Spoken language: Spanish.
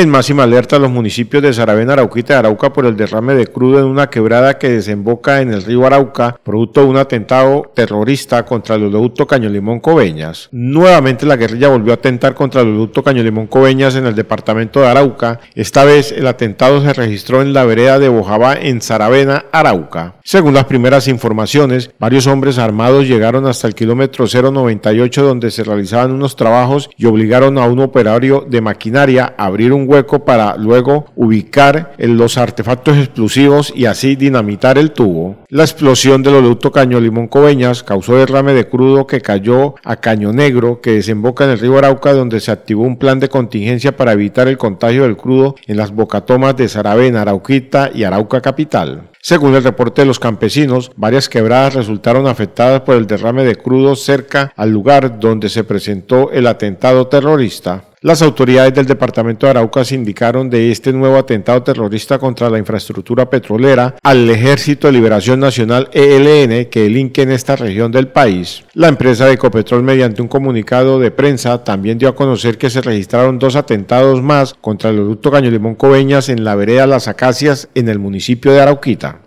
En máxima alerta a los municipios de Saravena, Arauquita y Arauca por el derrame de crudo en una quebrada que desemboca en el río Arauca, producto de un atentado terrorista contra el oleoducto Cañolimón Coveñas. Nuevamente la guerrilla volvió a atentar contra el oleoducto Cañolimón Coveñas en el departamento de Arauca. Esta vez el atentado se registró en la vereda de Bojaba en Saravena, Arauca. Según las primeras informaciones, varios hombres armados llegaron hasta el kilómetro 098 donde se realizaban unos trabajos y obligaron a un operario de maquinaria a abrir un hueco para luego ubicar los artefactos explosivos y así dinamitar el tubo. La explosión del oleoducto Caño Limón Coveñas causó derrame de crudo que cayó a Caño Negro, que desemboca en el río Arauca, donde se activó un plan de contingencia para evitar el contagio del crudo en las bocatomas de Saravena, Arauquita y Arauca Capital. Según el reporte de los campesinos, varias quebradas resultaron afectadas por el derrame de crudo cerca al lugar donde se presentó el atentado terrorista. Las autoridades del departamento de se indicaron de este nuevo atentado terrorista contra la infraestructura petrolera al Ejército de Liberación Nacional ELN que elinque en esta región del país. La empresa de Ecopetrol mediante un comunicado de prensa también dio a conocer que se registraron dos atentados más contra el producto Caño de Coveñas en la vereda Las Acacias en el municipio de Arauquita.